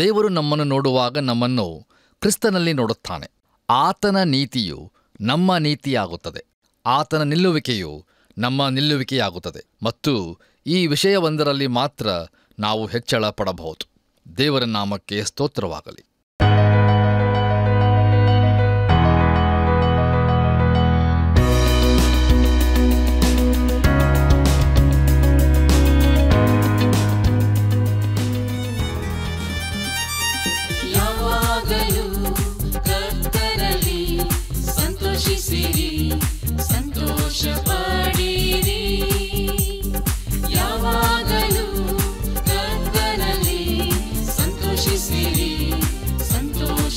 ದೇವರು ನಮ್ಮನ್ನು ನೋಡುವಾಗ ನಮ್ಮನ್ನು ಕ್ರಿಸ್ತನಲ್ಲಿ ನೋಡುತ್ತಾನೆ ಆತನ ನೀತಿಯು ನಮ್ಮ ನೀತಿಯಾಗುತ್ತದೆ ಆತನ ನಿಲ್ಲುವಿಕೆಯು ನಮ್ಮ ನಿಲ್ಲುವಿಕೆಯಾಗುತ್ತದೆ ಮತ್ತು ಈ ವಿಷಯವೊಂದರಲ್ಲಿ ಮಾತ್ರ ನಾವು ಹೆಚ್ಚಳ ಪಡಬಹುದು ದೇವರ ನಾಮಕ್ಕೆ ಸ್ತೋತ್ರವಾಗಲಿ ಸಿರಿ ಸಂತೋಷ ಪಡಿರಿ ಯಾವಾಗಲೂ ಕರ್ತನಲ್ಲಿ ಸಂತೋಷಿಸಿರಿ ಸಂತೋಷ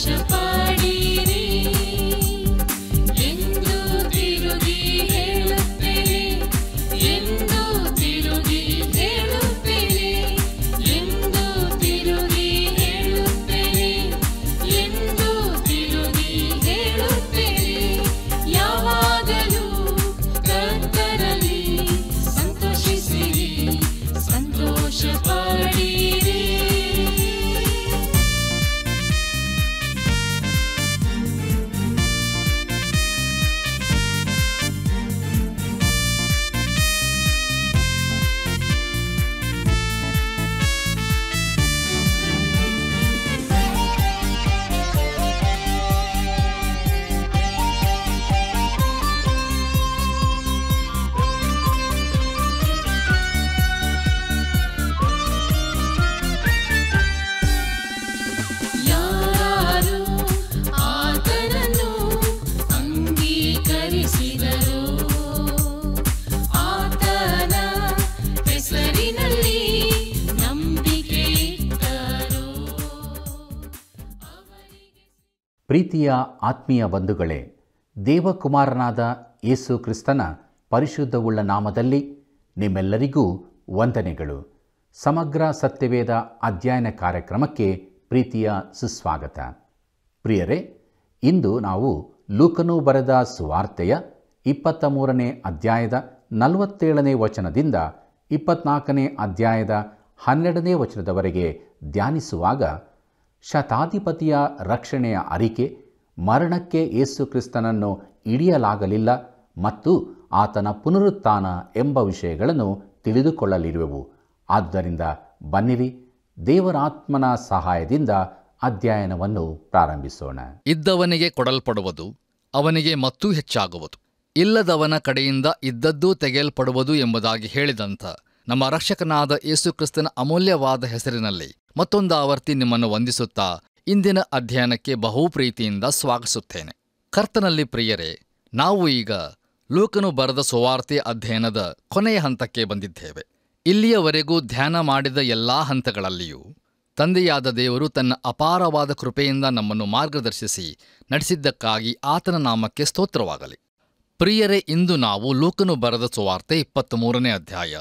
ಪ್ರೀತಿಯ ಆತ್ಮೀಯ ಬಂಧುಗಳೇ ದೇವಕುಮಾರನಾದ ಯೇಸು ಕ್ರಿಸ್ತನ ಪರಿಶುದ್ಧವುಳ್ಳ ನಾಮದಲ್ಲಿ ನಿಮ್ಮೆಲ್ಲರಿಗೂ ವಂದನೆಗಳು ಸಮಗ್ರ ಸತ್ಯವೇದ ಅಧ್ಯಯನ ಕಾರ್ಯಕ್ರಮಕ್ಕೆ ಪ್ರೀತಿಯ ಸುಸ್ವಾಗತ ಪ್ರಿಯರೇ ಇಂದು ನಾವು ಲೂಕನು ಬರೆದ ಸುವಾರ್ತೆಯ ಇಪ್ಪತ್ತ ಮೂರನೇ ಅಧ್ಯಾಯದ ನಲವತ್ತೇಳನೇ ವಚನದಿಂದ ಇಪ್ಪತ್ನಾಲ್ಕನೇ ಅಧ್ಯಾಯದ ಹನ್ನೆರಡನೇ ವಚನದವರೆಗೆ ಧ್ಯಾನಿಸುವಾಗ ಶತಾಧಿಪತಿಯ ರಕ್ಷಣೆಯ ಅರಿಕೆ ಮರಣಕ್ಕೆ ಯೇಸುಕ್ರಿಸ್ತನನ್ನು ಇಡಿಯಲಾಗಲಿಲ್ಲ ಮತ್ತು ಆತನ ಪುನರುತ್ಥಾನ ಎಂಬ ವಿಷಯಗಳನ್ನು ತಿಳಿದುಕೊಳ್ಳಲಿರುವೆವು ಆದ್ದರಿಂದ ಬನ್ನಿರಿ ದೇವರಾತ್ಮನ ಸಹಾಯದಿಂದ ಅಧ್ಯಯನವನ್ನು ಪ್ರಾರಂಭಿಸೋಣ ಇದ್ದವನಿಗೆ ಕೊಡಲ್ಪಡುವುದು ಅವನಿಗೆ ಮತ್ತೂ ಹೆಚ್ಚಾಗುವುದು ಇಲ್ಲದವನ ಕಡೆಯಿಂದ ಇದ್ದದ್ದೂ ತೆಗೆಯಲ್ಪಡುವುದು ಎಂಬುದಾಗಿ ಹೇಳಿದಂಥ ನಮ್ಮ ರಕ್ಷಕನಾದ ಯೇಸುಕ್ರಿಸ್ತನ ಅಮೂಲ್ಯವಾದ ಹೆಸರಿನಲ್ಲಿ ಮತ್ತೊಂದು ಆವರ್ತಿ ನಿಮ್ಮನ್ನು ವಂದಿಸುತ್ತಾ ಇಂದಿನ ಅಧ್ಯಯನಕ್ಕೆ ಬಹು ಪ್ರೀತಿಯಿಂದ ಸ್ವಾಗತಿಸುತ್ತೇನೆ ಕರ್ತನಲ್ಲಿ ಪ್ರಿಯರೇ ನಾವು ಈಗ ಲೋಕನು ಬರೆದ ಸುವಾರ್ತೆ ಅಧ್ಯಯನದ ಕೊನೆಯ ಹಂತಕ್ಕೆ ಬಂದಿದ್ದೇವೆ ಇಲ್ಲಿಯವರೆಗೂ ಧ್ಯಾನ ಮಾಡಿದ ಎಲ್ಲಾ ಹಂತಗಳಲ್ಲಿಯೂ ತಂದೆಯಾದ ದೇವರು ತನ್ನ ಅಪಾರವಾದ ಕೃಪೆಯಿಂದ ನಮ್ಮನ್ನು ಮಾರ್ಗದರ್ಶಿಸಿ ನಡೆಸಿದ್ದಕ್ಕಾಗಿ ಆತನ ನಾಮಕ್ಕೆ ಸ್ತೋತ್ರವಾಗಲಿ ಪ್ರಿಯರೇ ಇಂದು ನಾವು ಲೋಕನು ಬರೆದ ಸುವಾರ್ತೆ ಇಪ್ಪತ್ತ್ಮೂರನೇ ಅಧ್ಯಾಯ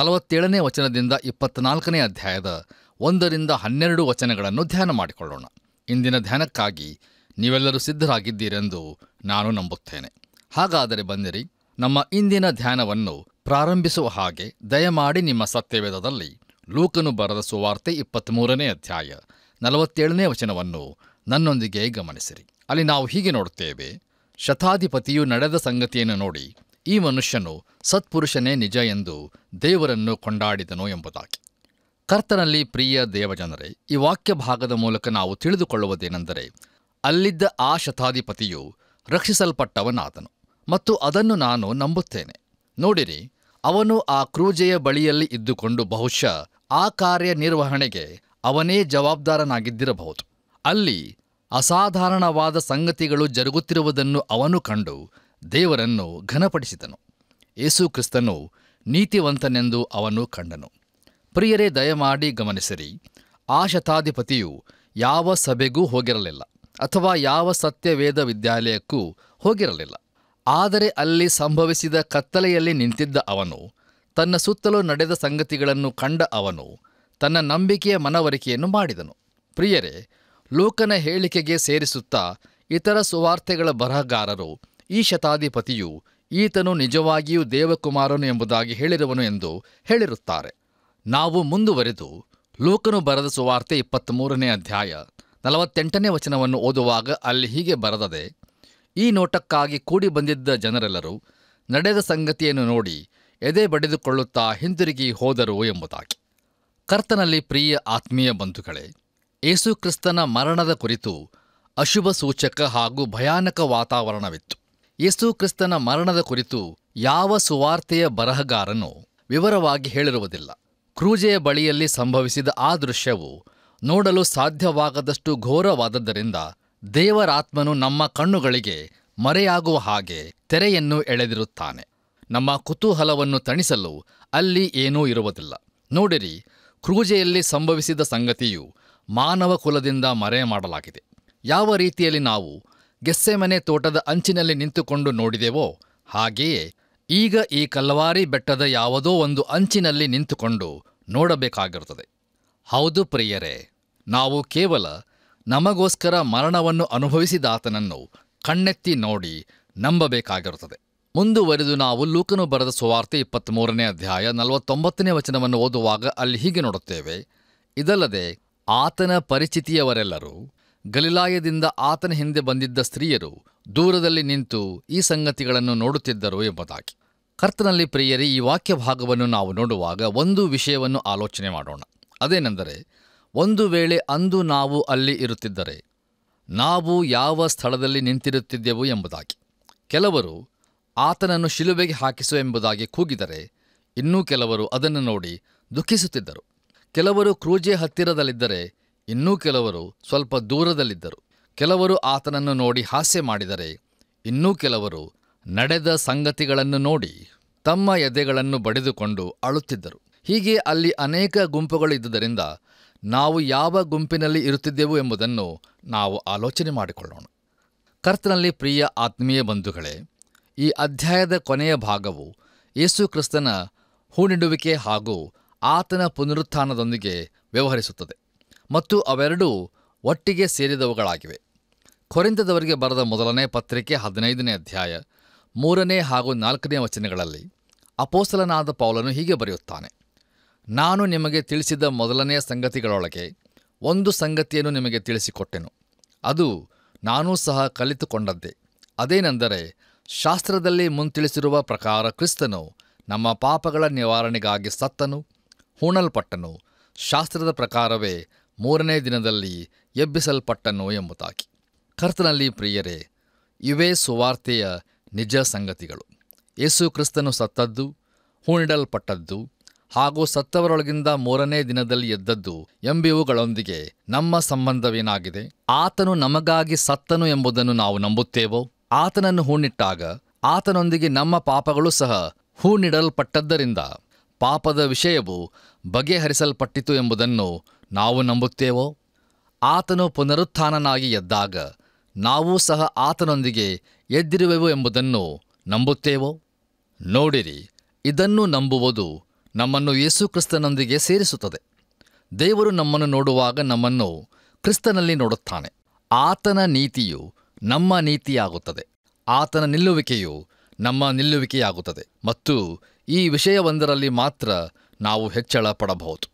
ನಲವತ್ತೇಳನೇ ವಚನದಿಂದ ಇಪ್ಪತ್ನಾಲ್ಕನೇ ಅಧ್ಯಾಯದ ಒಂದರಿಂದ ಹನ್ನೆರಡು ವಚನಗಳನ್ನು ಧ್ಯಾನ ಮಾಡಿಕೊಳ್ಳೋಣ ಇಂದಿನ ಧ್ಯಾನಕ್ಕಾಗಿ ನೀವೆಲ್ಲರೂ ಸಿದ್ಧರಾಗಿದ್ದೀರೆಂದು ನಾನು ನಂಬುತ್ತೇನೆ ಹಾಗಾದರೆ ಬಂದಿರಿ ನಮ್ಮ ಇಂದಿನ ಧ್ಯಾನವನ್ನು ಪ್ರಾರಂಭಿಸುವ ಹಾಗೆ ದಯಮಾಡಿ ನಿಮ್ಮ ಸತ್ಯವೇದದಲ್ಲಿ ಲೂಕನು ಬರದ ಸುವಾರ್ತೆ ಇಪ್ಪತ್ತ್ಮೂರನೇ ಅಧ್ಯಾಯ ನಲವತ್ತೇಳನೇ ವಚನವನ್ನು ನನ್ನೊಂದಿಗೆ ಗಮನಿಸಿರಿ ಅಲ್ಲಿ ನಾವು ಹೀಗೆ ನೋಡುತ್ತೇವೆ ಶತಾಧಿಪತಿಯು ನಡೆದ ಸಂಗತಿಯನ್ನು ನೋಡಿ ಈ ಮನುಷ್ಯನು ಸತ್ಪುರುಷನೇ ನಿಜ ಎಂದು ದೇವರನ್ನು ಕೊಂಡಾಡಿದನು ಎಂಬುದಾಗಿ ಕರ್ತನಲ್ಲಿ ಪ್ರಿಯ ದೇವಜನರೇ ಈ ವಾಕ್ಯ ಭಾಗದ ಮೂಲಕ ನಾವು ತಿಳಿದುಕೊಳ್ಳುವುದೇನೆಂದರೆ ಅಲ್ಲಿದ್ದ ಆ ಶತಾಧಿಪತಿಯು ರಕ್ಷಿಸಲ್ಪಟ್ಟವನಾದನು ಮತ್ತು ಅದನ್ನು ನಾನು ನಂಬುತ್ತೇನೆ ನೋಡಿರಿ ಅವನು ಆ ಕ್ರೂಜೆಯ ಬಳಿಯಲ್ಲಿ ಇದ್ದುಕೊಂಡು ಬಹುಶಃ ಆ ಕಾರ್ಯನಿರ್ವಹಣೆಗೆ ಅವನೇ ಜವಾಬ್ದಾರನಾಗಿದ್ದಿರಬಹುದು ಅಲ್ಲಿ ಅಸಾಧಾರಣವಾದ ಸಂಗತಿಗಳು ಜರುಗುತ್ತಿರುವುದನ್ನು ಅವನು ಕಂಡು ದೇವರನ್ನು ಘನಪಡಿಸಿದನು ಯೇಸು ಕ್ರಿಸ್ತನು ನೀತಿವಂತನೆಂದು ಅವನು ಕಂಡನು ಪ್ರಿಯರೇ ದಯಮಾಡಿ ಗಮನಿಸಿರಿ ಆ ಶತಾಧಿಪತಿಯು ಯಾವ ಸಭೆಗೂ ಹೋಗಿರಲಿಲ್ಲ ಅಥವಾ ಯಾವ ಸತ್ಯವೇದ ವಿದ್ಯಾಲಯಕ್ಕೂ ಹೋಗಿರಲಿಲ್ಲ ಆದರೆ ಅಲ್ಲಿ ಸಂಭವಿಸಿದ ಕತ್ತಲೆಯಲ್ಲಿ ನಿಂತಿದ್ದ ಅವನು ತನ್ನ ಸುತ್ತಲೂ ನಡೆದ ಸಂಗತಿಗಳನ್ನು ಕಂಡ ಅವನು ತನ್ನ ನಂಬಿಕೆಯ ಮನವರಿಕೆಯನ್ನು ಮಾಡಿದನು ಪ್ರಿಯರೇ ಲೋಕನ ಹೇಳಿಕೆಗೆ ಸೇರಿಸುತ್ತಾ ಇತರ ಸುವಾರ್ತೆಗಳ ಬರಹಗಾರರು ಈ ಶತಾಧಿಪತಿಯು ಈತನು ನಿಜವಾಗಿಯೂ ದೇವಕುಮಾರನು ಎಂಬುದಾಗಿ ಹೇಳಿರುವನು ಎಂದು ಹೇಳಿರುತ್ತಾರೆ ನಾವು ಮುಂದುವರೆದು ಲೋಕನು ಬರದ ಸುವಾರ್ತೆ ಮೂರನೇ ಅಧ್ಯಾಯ ನಲವತ್ತೆಂಟನೇ ವಚನವನ್ನು ಓದುವಾಗ ಅಲ್ಲಿ ಹೀಗೆ ಬರದದೆ ಈ ನೋಟಕ್ಕಾಗಿ ಕೂಡಿ ಬಂದಿದ್ದ ಜನರೆಲ್ಲರೂ ನಡೆದ ಸಂಗತಿಯನ್ನು ನೋಡಿ ಎದೆ ಬಡಿದುಕೊಳ್ಳುತ್ತಾ ಹಿಂದಿರುಗಿ ಹೋದರು ಎಂಬುದಾಗಿ ಕರ್ತನಲ್ಲಿ ಪ್ರಿಯ ಆತ್ಮೀಯ ಬಂಧುಗಳೇ ಯೇಸುಕ್ರಿಸ್ತನ ಮರಣದ ಕುರಿತು ಅಶುಭ ಸೂಚಕ ಹಾಗೂ ಭಯಾನಕ ವಾತಾವರಣವಿತ್ತು ಯೇಸುಕ್ರಿಸ್ತನ ಮರಣದ ಕುರಿತು ಯಾವ ಸುವಾರ್ತೆಯ ಬರಹಗಾರನೂ ವಿವರವಾಗಿ ಹೇಳಿರುವುದಿಲ್ಲ ಕ್ರೂಜೆಯ ಬಳಿಯಲ್ಲಿ ಸಂಭವಿಸಿದ ಆ ದೃಶ್ಯವು ನೋಡಲು ಸಾಧ್ಯವಾಗದಷ್ಟು ಘೋರವಾದದ್ದರಿಂದ ದೇವರಾತ್ಮನು ನಮ್ಮ ಕಣ್ಣುಗಳಿಗೆ ಮರೆಯಾಗುವ ಹಾಗೆ ತೆರೆಯನ್ನು ಎಳೆದಿರುತ್ತಾನೆ ನಮ್ಮ ಕುತೂಹಲವನ್ನು ತಣಿಸಲು ಅಲ್ಲಿ ಏನೂ ಇರುವುದಿಲ್ಲ ನೋಡಿರಿ ಕ್ರೂಜೆಯಲ್ಲಿ ಸಂಭವಿಸಿದ ಸಂಗತಿಯು ಮಾನವ ಕುಲದಿಂದ ಮರೆ ಮಾಡಲಾಗಿದೆ ಯಾವ ರೀತಿಯಲ್ಲಿ ನಾವು ಗೆಸ್ಸೆಮನೆ ತೋಟದ ಅಂಚಿನಲ್ಲಿ ನಿಂತುಕೊಂಡು ನೋಡಿದೆವೋ ಹಾಗೆಯೇ ಈಗ ಈ ಕಲ್ವಾರಿ ಬೆಟ್ಟದ ಯಾವುದೋ ಒಂದು ಅಂಚಿನಲ್ಲಿ ನಿಂತುಕೊಂಡು ನೋಡಬೇಕಾಗಿರುತ್ತದೆ ಹೌದು ಪ್ರಿಯರೇ ನಾವು ಕೇವಲ ನಮಗೋಸ್ಕರ ಮರಣವನ್ನು ಅನುಭವಿಸಿದಾತನನ್ನು ಕಣ್ಣೆತ್ತಿ ನೋಡಿ ನಂಬಬೇಕಾಗಿರುತ್ತದೆ ಮುಂದುವರೆದು ನಾವು ಲೂಕನು ಬರೆದ ಸುವಾರ್ತೆ ಇಪ್ಪತ್ತ್ಮೂರನೇ ಅಧ್ಯಾಯ ನಲವತ್ತೊಂಬತ್ತನೇ ವಚನವನ್ನು ಓದುವಾಗ ಅಲ್ಲಿ ಹೀಗೆ ನೋಡುತ್ತೇವೆ ಇದಲ್ಲದೆ ಆತನ ಪರಿಚಿತಿಯವರೆಲ್ಲರೂ ಗಲಿಲಾಯದಿಂದ ಆತನ ಹಿಂದೆ ಬಂದಿದ್ದ ಸ್ತ್ರೀಯರು ದೂರದಲ್ಲಿ ನಿಂತು ಈ ಸಂಗತಿಗಳನ್ನು ನೋಡುತ್ತಿದ್ದರು ಎಂಬುದಾಗಿ ಕರ್ತನಲ್ಲಿ ಪ್ರಿಯರಿ ಈ ವಾಕ್ಯ ಭಾಗವನ್ನು ನಾವು ನೋಡುವಾಗ ಒಂದು ವಿಷಯವನ್ನು ಆಲೋಚನೆ ಮಾಡೋಣ ಅದೇನೆಂದರೆ ಒಂದು ವೇಳೆ ಅಂದು ನಾವು ಅಲ್ಲಿ ಇರುತ್ತಿದ್ದರೆ ನಾವು ಯಾವ ಸ್ಥಳದಲ್ಲಿ ನಿಂತಿರುತ್ತಿದ್ದೆವು ಎಂಬುದಾಗಿ ಕೆಲವರು ಆತನನ್ನು ಶಿಲುಬೆಗೆ ಹಾಕಿಸು ಎಂಬುದಾಗಿ ಕೂಗಿದರೆ ಇನ್ನೂ ಕೆಲವರು ಅದನ್ನು ನೋಡಿ ದುಃಖಿಸುತ್ತಿದ್ದರು ಕೆಲವರು ಕ್ರೂಜೆ ಹತ್ತಿರದಲ್ಲಿದ್ದರೆ ಇನ್ನೂ ಕೆಲವರು ಸ್ವಲ್ಪ ದೂರದಲ್ಲಿದ್ದರು ಕೆಲವರು ಆತನನ್ನು ನೋಡಿ ಹಾಸ್ಯ ಮಾಡಿದರೆ ಇನ್ನೂ ಕೆಲವರು ನಡೆದ ಸಂಗತಿಗಳನ್ನು ನೋಡಿ ತಮ್ಮ ಎದೆಗಳನ್ನು ಬಡಿದುಕೊಂಡು ಅಳುತ್ತಿದ್ದರು ಹೀಗೆ ಅಲ್ಲಿ ಅನೇಕ ಗುಂಪುಗಳು ಇದ್ದುದರಿಂದ ನಾವು ಯಾವ ಗುಂಪಿನಲ್ಲಿ ಇರುತ್ತಿದ್ದೆವು ಎಂಬುದನ್ನು ನಾವು ಆಲೋಚನೆ ಮಾಡಿಕೊಳ್ಳೋಣ ಕರ್ತನಲ್ಲಿ ಪ್ರಿಯ ಆತ್ಮೀಯ ಬಂಧುಗಳೇ ಈ ಅಧ್ಯಾಯದ ಕೊನೆಯ ಭಾಗವು ಯೇಸು ಕ್ರಿಸ್ತನ ಹೂಣಿಡುವಿಕೆ ಹಾಗೂ ಆತನ ಪುನರುತ್ಥಾನದೊಂದಿಗೆ ವ್ಯವಹರಿಸುತ್ತದೆ ಮತ್ತು ಅವೆರಡೂ ಒಟ್ಟಿಗೆ ಸೇರಿದವುಗಳಾಗಿವೆ ಕೊರೆಂದದವರಿಗೆ ಬರೆದ ಮೊದಲನೇ ಪತ್ರಿಕೆ ಹದಿನೈದನೇ ಅಧ್ಯಾಯ ಮೂರನೇ ಹಾಗೂ ನಾಲ್ಕನೇ ವಚನಗಳಲ್ಲಿ ಅಪೋಸಲನಾದ ಪೌಲನು ಹೀಗೆ ಬರೆಯುತ್ತಾನೆ ನಾನು ನಿಮಗೆ ತಿಳಿಸಿದ ಮೊದಲನೆಯ ಸಂಗತಿಗಳೊಳಗೆ ಒಂದು ಸಂಗತಿಯನ್ನು ನಿಮಗೆ ತಿಳಿಸಿಕೊಟ್ಟೆನು ಅದು ನಾನೂ ಸಹ ಕಲಿತುಕೊಂಡದ್ದೇ ಅದೇನೆಂದರೆ ಶಾಸ್ತ್ರದಲ್ಲಿ ಮುಂತಿಳಿಸಿರುವ ಪ್ರಕಾರ ಕ್ರಿಸ್ತನು ನಮ್ಮ ಪಾಪಗಳ ನಿವಾರಣೆಗಾಗಿ ಸತ್ತನು ಹೂಣಲ್ಪಟ್ಟನು ಶಾಸ್ತ್ರದ ಪ್ರಕಾರವೇ ಮೂರನೇ ದಿನದಲ್ಲಿ ಎಬ್ಬಿಸಲ್ಪಟ್ಟನು ಎಂಬುದಾಗಿ ಕರ್ತನಲ್ಲಿ ಪ್ರಿಯರೇ ಇವೇ ಸುವಾರ್ತೆಯ ನಿಜ ಸಂಗತಿಗಳು ಯೇಸು ಕ್ರಿಸ್ತನು ಸತ್ತದ್ದು ಹೂಣಿಡಲ್ಪಟ್ಟದ್ದು ಹಾಗೂ ಸತ್ತವರೊಳಗಿಂದ ಮೂರನೇ ದಿನದಲ್ಲಿ ಎದ್ದದ್ದು ಎಂಬಿವುಗಳೊಂದಿಗೆ ನಮ್ಮ ಸಂಬಂಧವೇನಾಗಿದೆ ಆತನು ನಮಗಾಗಿ ಸತ್ತನು ಎಂಬುದನ್ನು ನಾವು ನಂಬುತ್ತೇವೋ ಆತನನ್ನು ಹೂಣಿಟ್ಟಾಗ ಆತನೊಂದಿಗೆ ನಮ್ಮ ಪಾಪಗಳು ಸಹ ಹೂಣಿಡಲ್ಪಟ್ಟದ್ದರಿಂದ ಪಾಪದ ವಿಷಯವು ಬಗೆಹರಿಸಲ್ಪಟ್ಟಿತು ಎಂಬುದನ್ನು ನಾವು ನಂಬುತ್ತೇವೋ ಆತನು ಪುನರುತ್ಥಾನನಾಗಿ ಎದ್ದಾಗ ನಾವೂ ಸಹ ಆತನೊಂದಿಗೆ ಎದ್ದಿರುವೆವು ಎಂಬುದನ್ನು ನಂಬುತ್ತೇವೋ ನೋಡಿರಿ ಇದನ್ನು ನಂಬುವುದು ನಮ್ಮನ್ನು ಯೇಸುಕ್ರಿಸ್ತನೊಂದಿಗೆ ಸೇರಿಸುತ್ತದೆ ದೇವರು ನಮ್ಮನ್ನು ನೋಡುವಾಗ ನಮ್ಮನ್ನು ಕ್ರಿಸ್ತನಲ್ಲಿ ನೋಡುತ್ತಾನೆ ಆತನ ನೀತಿಯು ನಮ್ಮ ನೀತಿಯಾಗುತ್ತದೆ ಆತನ ನಿಲ್ಲುವಿಕೆಯು ನಮ್ಮ ನಿಲ್ಲುವಿಕೆಯಾಗುತ್ತದೆ ಮತ್ತು ಈ ವಿಷಯವೊಂದರಲ್ಲಿ ಮಾತ್ರ ನಾವು ಹೆಚ್ಚಳ ಪಡಬಹುದು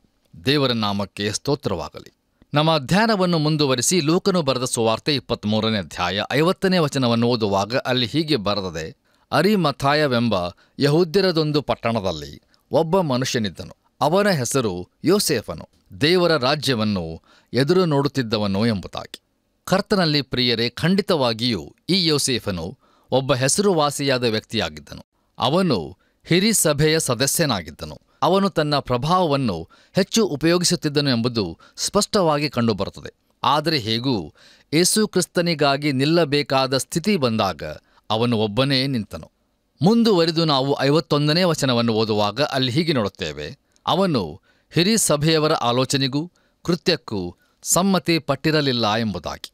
ದೇವರ ನಾಮಕ್ಕೆ ಸ್ತೋತ್ರವಾಗಲಿ ನಮ್ಮ ಅಧ್ಯಯನವನ್ನು ಮುಂದುವರಿಸಿ ಲೋಕನು ಬರೆದ ಸುವಾರ್ತೆ ಇಪ್ಪತ್ತ್ಮೂರನೇ ಅಧ್ಯಾಯ ಐವತ್ತನೇ ವಚನವನ್ನು ಓದುವಾಗ ಅಲ್ಲಿ ಹೀಗೆ ಬರೆದದೆ ಅರಿಮಥಾಯವೆಂಬ ಯಹೂದ್ಯರದೊಂದು ಪಟ್ಟಣದಲ್ಲಿ ಒಬ್ಬ ಮನುಷ್ಯನಿದ್ದನು ಅವನ ಹೆಸರು ಯೋಸೇಫನು ದೇವರ ರಾಜ್ಯವನ್ನು ಎದುರು ನೋಡುತ್ತಿದ್ದವನು ಎಂಬುದಾಗಿ ಕರ್ತನಲ್ಲಿ ಪ್ರಿಯರೇ ಖಂಡಿತವಾಗಿಯೂ ಈ ಯೋಸೇಫನು ಒಬ್ಬ ಹೆಸರುವಾಸಿಯಾದ ವ್ಯಕ್ತಿಯಾಗಿದ್ದನು ಅವನು ಹಿರಿ ಸಭೆಯ ಸದಸ್ಯನಾಗಿದ್ದನು ಅವನು ತನ್ನ ಪ್ರಭಾವವನ್ನು ಹೆಚ್ಚು ಉಪಯೋಗಿಸುತ್ತಿದ್ದನು ಎಂಬುದು ಸ್ಪಷ್ಟವಾಗಿ ಕಂಡುಬರುತ್ತದೆ ಆದರೆ ಹೇಗೂ ಯೇಸು ನಿಲ್ಲಬೇಕಾದ ಸ್ಥಿತಿ ಬಂದಾಗ ಅವನು ಒಬ್ಬನೇ ನಿಂತನು ಮುಂದುವರಿದು ನಾವು ಐವತ್ತೊಂದನೇ ವಚನವನ್ನು ಓದುವಾಗ ಅಲ್ಲಿ ಹೀಗೆ ನೋಡುತ್ತೇವೆ ಅವನು ಹಿರಿ ಸಭೆಯವರ ಆಲೋಚನೆಗೂ ಕೃತ್ಯಕ್ಕೂ ಸಮ್ಮತಿ ಪಟ್ಟಿರಲಿಲ್ಲ ಎಂಬುದಾಗಿ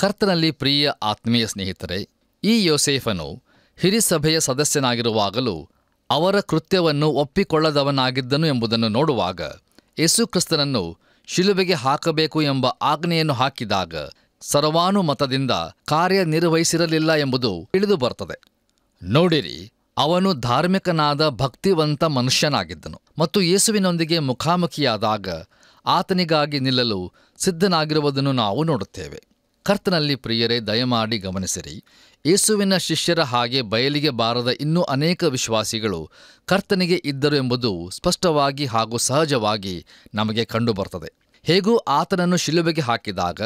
ಕರ್ತನಲ್ಲಿ ಪ್ರಿಯ ಆತ್ಮೀಯ ಸ್ನೇಹಿತರೆ ಈ ಯೋಸೇಫನು ಹಿರಿಸಭೆಯ ಸದಸ್ಯನಾಗಿರುವಾಗಲೂ ಅವರ ಕೃತ್ಯವನ್ನು ಒಪ್ಪಿಕೊಳ್ಳದವನಾಗಿದ್ದನು ಎಂಬುದನ್ನು ನೋಡುವಾಗ ಯೇಸುಕ್ರಿಸ್ತನನ್ನು ಶಿಲುಬೆಗೆ ಹಾಕಬೇಕು ಎಂಬ ಆಜ್ಞೆಯನ್ನು ಹಾಕಿದಾಗ ಸರ್ವಾನುಮತದಿಂದ ಕಾರ್ಯನಿರ್ವಹಿಸಿರಲಿಲ್ಲ ಎಂಬುದು ತಿಳಿದು ಬರುತ್ತದೆ ನೋಡಿರಿ ಅವನು ಧಾರ್ಮಿಕನಾದ ಭಕ್ತಿವಂತ ಮನುಷ್ಯನಾಗಿದ್ದನು ಮತ್ತು ಯೇಸುವಿನೊಂದಿಗೆ ಮುಖಾಮುಖಿಯಾದಾಗ ಆತನಿಗಾಗಿ ನಿಲ್ಲಲು ಸಿದ್ಧನಾಗಿರುವುದನ್ನು ನಾವು ನೋಡುತ್ತೇವೆ ಕರ್ತನಲ್ಲಿ ಪ್ರಿಯರೇ ದಯಮಾಡಿ ಗಮನಿಸಿರಿ ಯೇಸುವಿನ ಶಿಷ್ಯರ ಹಾಗೆ ಬಯಲಿಗೆ ಬಾರದ ಇನ್ನೂ ಅನೇಕ ವಿಶ್ವಾಸಿಗಳು ಕರ್ತನಿಗೆ ಇದ್ದರು ಎಂಬುದು ಸ್ಪಷ್ಟವಾಗಿ ಹಾಗೂ ಸಹಜವಾಗಿ ನಮಗೆ ಕಂಡುಬರುತ್ತದೆ ಹೇಗೂ ಆತನನ್ನು ಶಿಲುಬೆಗೆ ಹಾಕಿದಾಗ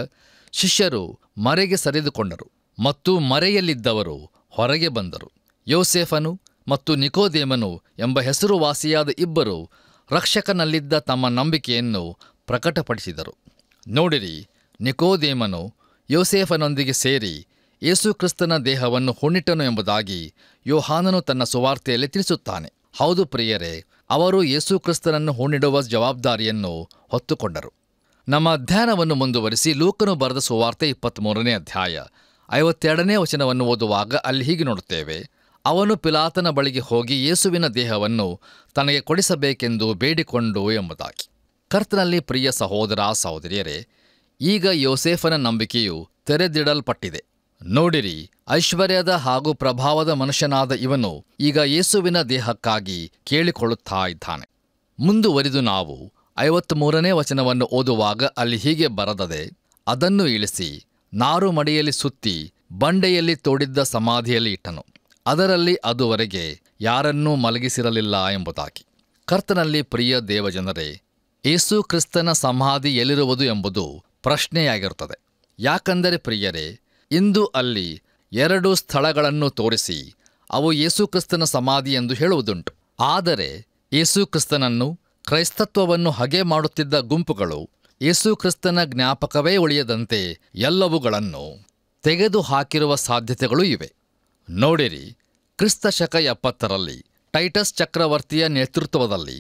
ಶಿಷ್ಯರು ಮರೆಗೆ ಸರಿದುಕೊಂಡರು ಮತ್ತು ಮರೆಯಲ್ಲಿದ್ದವರು ಹೊರಗೆ ಬಂದರು ಯೋಸೇಫನು ಮತ್ತು ನಿಕೋದೇಮನು ಎಂಬ ಹೆಸರುವಾಸಿಯಾದ ಇಬ್ಬರು ರಕ್ಷಕನಲ್ಲಿದ್ದ ತಮ್ಮ ನಂಬಿಕೆಯನ್ನು ಪ್ರಕಟಪಡಿಸಿದರು ನೋಡಿರಿ ನಿಕೋದೇಮನು ಯೋಸೇಫನೊಂದಿಗೆ ಸೇರಿ ಯೇಸುಕ್ರಿಸ್ತನ ದೇಹವನ್ನು ಹುಣ್ಣಿಟ್ಟನು ಎಂಬುದಾಗಿ ಯೋಹಾನನು ತನ್ನ ಸುವಾರ್ತೆಯಲ್ಲಿ ತಿಳಿಸುತ್ತಾನೆ ಹೌದು ಪ್ರಿಯರೇ ಅವರು ಯೇಸುಕ್ರಿಸ್ತನನ್ನು ಕ್ರಿಸ್ತನನ್ನು ಹೂಣಿಡುವ ಜವಾಬ್ದಾರಿಯನ್ನು ಹೊತ್ತುಕೊಂಡರು ನಮ್ಮ ಅಧ್ಯಯನವನ್ನು ಮುಂದುವರಿಸಿ ಲೂಕನು ಬರೆದ ಸುವಾರ್ತೆ ಇಪ್ಪತ್ತ್ಮೂರನೇ ಅಧ್ಯಾಯ ಐವತ್ತೆರಡನೇ ವಚನವನ್ನು ಓದುವಾಗ ಅಲ್ಲಿ ಹೀಗೆ ನೋಡುತ್ತೇವೆ ಅವನು ಪಿಲಾತನ ಬಳಿಗೆ ಹೋಗಿ ಯೇಸುವಿನ ದೇಹವನ್ನು ತನಗೆ ಕೊಡಿಸಬೇಕೆಂದು ಬೇಡಿಕೊಂಡು ಎಂಬುದಾಗಿ ಕರ್ತನಲ್ಲಿ ಪ್ರಿಯ ಸಹೋದರ ಸಹೋದರಿಯರೇ ಈಗ ಯೋಸೇಫನ ನಂಬಿಕೆಯು ತೆರೆದಿಡಲ್ಪಟ್ಟಿದೆ ನೋಡಿರಿ ಐಶ್ವರ್ಯದ ಹಾಗೂ ಪ್ರಭಾವದ ಮನುಷ್ಯನಾದ ಇವನು ಈಗ ಯೇಸುವಿನ ದೇಹಕ್ಕಾಗಿ ಕೇಳಿಕೊಳ್ಳುತ್ತಾ ಇದ್ದಾನೆ ಮುಂದುವರಿದು ನಾವು ಐವತ್ಮೂರನೇ ವಚನವನ್ನು ಓದುವಾಗ ಅಲ್ಲಿ ಹೀಗೆ ಬರದದೆ ಅದನ್ನು ಇಳಿಸಿ ನಾರು ಮಡಿಯಲ್ಲಿ ಸುತ್ತಿ ಬಂಡೆಯಲ್ಲಿ ತೋಡಿದ್ದ ಸಮಾಧಿಯಲ್ಲಿ ಇಟ್ಟನು ಅದರಲ್ಲಿ ಅದುವರೆಗೆ ಯಾರನ್ನೂ ಮಲಗಿಸಿರಲಿಲ್ಲ ಎಂಬುದಾಗಿ ಕರ್ತನಲ್ಲಿ ಪ್ರಿಯ ದೇವಜನರೇ ಯೇಸು ಕ್ರಿಸ್ತನ ಸಮಾಧಿ ಎಲ್ಲಿರುವುದು ಎಂಬುದು ಪ್ರಶ್ನೆಯಾಗಿರುತ್ತದೆ ಯಾಕಂದರೆ ಪ್ರಿಯರೇ ಇಂದು ಅಲ್ಲಿ ಎರಡು ಸ್ಥಳಗಳನ್ನು ತೋರಿಸಿ ಅವು ಯೇಸುಕ್ರಿಸ್ತನ ಸಮಾಧಿ ಎಂದು ಹೇಳುವುದುಂಟು ಆದರೆ ಯೇಸುಕ್ರಿಸ್ತನನ್ನು ಕ್ರೈಸ್ತತ್ವವನ್ನು ಹಗೆ ಮಾಡುತ್ತಿದ್ದ ಗುಂಪುಗಳು ಯೇಸುಕ್ರಿಸ್ತನ ಜ್ಞಾಪಕವೇ ಉಳಿಯದಂತೆ ಎಲ್ಲವುಗಳನ್ನು ತೆಗೆದುಹಾಕಿರುವ ಹಾಕಿರುವ ಇವೆ ನೋಡಿರಿ ಕ್ರಿಸ್ತ ಶಕ ಎಪ್ಪತ್ತರಲ್ಲಿ ಟೈಟಸ್ ಚಕ್ರವರ್ತಿಯ ನೇತೃತ್ವದಲ್ಲಿ